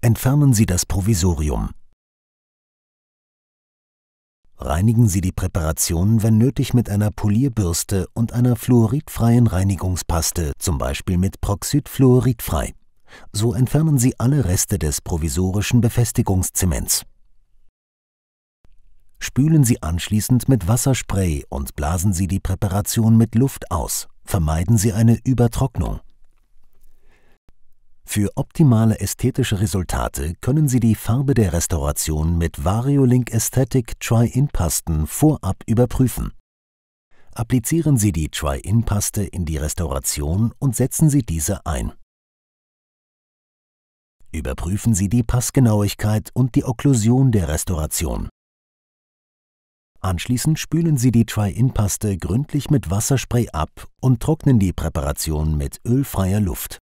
Entfernen Sie das Provisorium. Reinigen Sie die Präparation, wenn nötig, mit einer Polierbürste und einer fluoridfreien Reinigungspaste, zum Beispiel mit Proxidfluoridfrei. So entfernen Sie alle Reste des provisorischen Befestigungszements. Spülen Sie anschließend mit Wasserspray und blasen Sie die Präparation mit Luft aus. Vermeiden Sie eine Übertrocknung. Für optimale ästhetische Resultate können Sie die Farbe der Restauration mit Variolink Aesthetic Try-In-Pasten vorab überprüfen. Applizieren Sie die Try-In-Paste in die Restauration und setzen Sie diese ein. Überprüfen Sie die Passgenauigkeit und die Okklusion der Restauration. Anschließend spülen Sie die Try-In-Paste gründlich mit Wasserspray ab und trocknen die Präparation mit ölfreier Luft.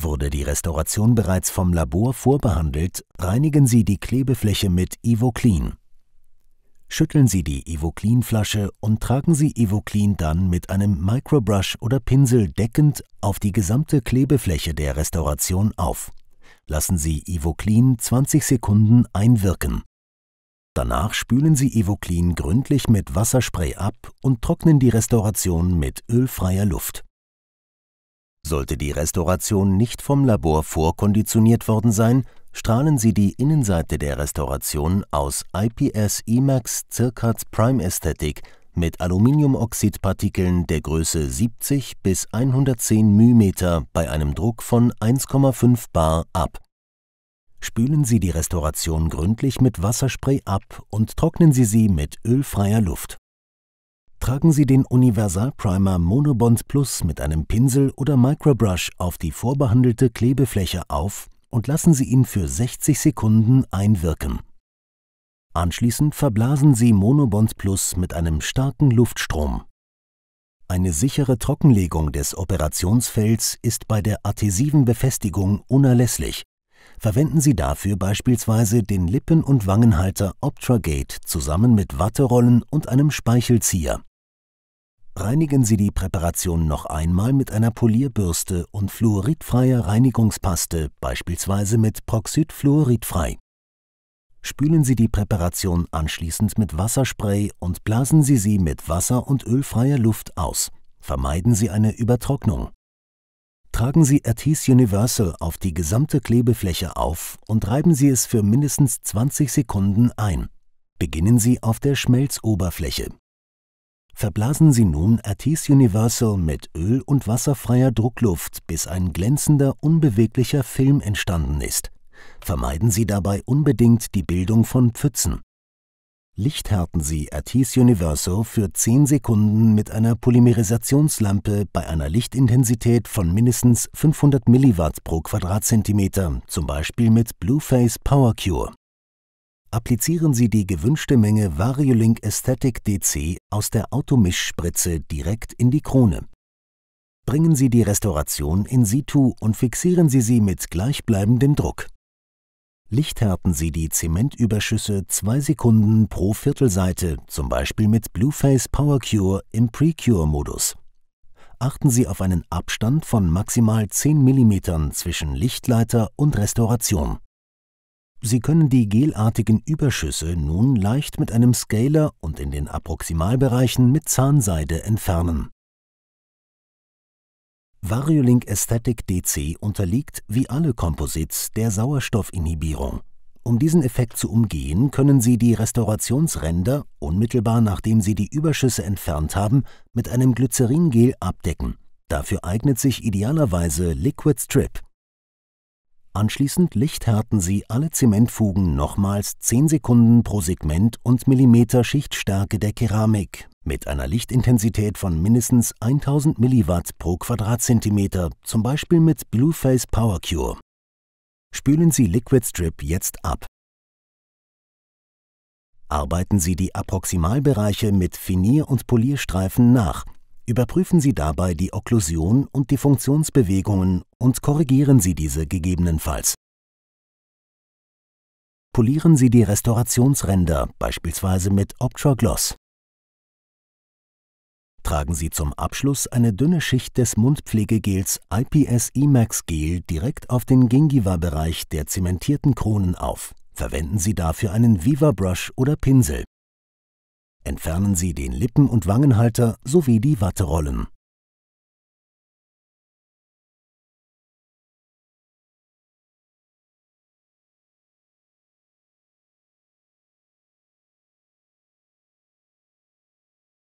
Wurde die Restauration bereits vom Labor vorbehandelt, reinigen Sie die Klebefläche mit Ivoclean. Schütteln Sie die Ivoclean-Flasche und tragen Sie Ivoclean dann mit einem Microbrush oder Pinsel deckend auf die gesamte Klebefläche der Restauration auf. Lassen Sie Ivoclean 20 Sekunden einwirken. Danach spülen Sie Ivoclean gründlich mit Wasserspray ab und trocknen die Restauration mit ölfreier Luft. Sollte die Restauration nicht vom Labor vorkonditioniert worden sein, strahlen sie die Innenseite der Restauration aus IPS Emax Zirkats Prime Aesthetic mit Aluminiumoxidpartikeln der Größe 70 bis 110 μm bei einem Druck von 1,5 bar ab. Spülen Sie die Restauration gründlich mit Wasserspray ab und trocknen Sie sie mit ölfreier Luft tragen Sie den Universal Primer Monobond Plus mit einem Pinsel oder Microbrush auf die vorbehandelte Klebefläche auf und lassen Sie ihn für 60 Sekunden einwirken. Anschließend verblasen Sie Monobond Plus mit einem starken Luftstrom. Eine sichere Trockenlegung des Operationsfelds ist bei der adhesiven Befestigung unerlässlich. Verwenden Sie dafür beispielsweise den Lippen- und Wangenhalter OptraGate zusammen mit Watterollen und einem Speichelzieher. Reinigen Sie die Präparation noch einmal mit einer Polierbürste und fluoridfreier Reinigungspaste, beispielsweise mit Proxidfluoridfrei. Spülen Sie die Präparation anschließend mit Wasserspray und blasen Sie sie mit wasser- und ölfreier Luft aus. Vermeiden Sie eine Übertrocknung. Tragen Sie Artis Universal auf die gesamte Klebefläche auf und reiben Sie es für mindestens 20 Sekunden ein. Beginnen Sie auf der Schmelzoberfläche verblasen Sie nun Artis Universal mit Öl und wasserfreier Druckluft, bis ein glänzender, unbeweglicher Film entstanden ist. Vermeiden Sie dabei unbedingt die Bildung von Pfützen. Lichthärten Sie Artis Universal für 10 Sekunden mit einer Polymerisationslampe bei einer Lichtintensität von mindestens 500 mW pro Quadratzentimeter, zum Beispiel mit Blueface Power Cure applizieren Sie die gewünschte Menge Variolink Aesthetic DC aus der Automischspritze direkt in die Krone. Bringen Sie die Restauration in situ und fixieren Sie sie mit gleichbleibendem Druck. Lichthärten Sie die Zementüberschüsse 2 Sekunden pro Viertelseite, zum Beispiel mit Blueface Power Cure im Precure-Modus. Achten Sie auf einen Abstand von maximal 10 mm zwischen Lichtleiter und Restauration. Sie können die gelartigen Überschüsse nun leicht mit einem Scaler und in den Approximalbereichen mit Zahnseide entfernen. Variolink Aesthetic DC unterliegt, wie alle Composites, der Sauerstoffinhibierung. Um diesen Effekt zu umgehen, können Sie die Restaurationsränder, unmittelbar nachdem Sie die Überschüsse entfernt haben, mit einem Glyceringel abdecken. Dafür eignet sich idealerweise Liquid Strip. Anschließend lichthärten sie alle Zementfugen nochmals 10 Sekunden pro Segment und Millimeter Schichtstärke der Keramik mit einer Lichtintensität von mindestens 1000 Milliwatt pro Quadratzentimeter, zum Beispiel mit Blueface Power Cure. Spülen Sie Liquid Strip jetzt ab. Arbeiten Sie die Approximalbereiche mit Finier- und Polierstreifen nach. Überprüfen Sie dabei die Okklusion und die Funktionsbewegungen und korrigieren Sie diese gegebenenfalls. Polieren Sie die Restaurationsränder beispielsweise mit Optra Gloss. Tragen Sie zum Abschluss eine dünne Schicht des Mundpflegegels IPS Emax Gel direkt auf den Gingiva-Bereich der zementierten Kronen auf. Verwenden Sie dafür einen Viva Brush oder Pinsel. Entfernen Sie den Lippen- und Wangenhalter sowie die Watterollen.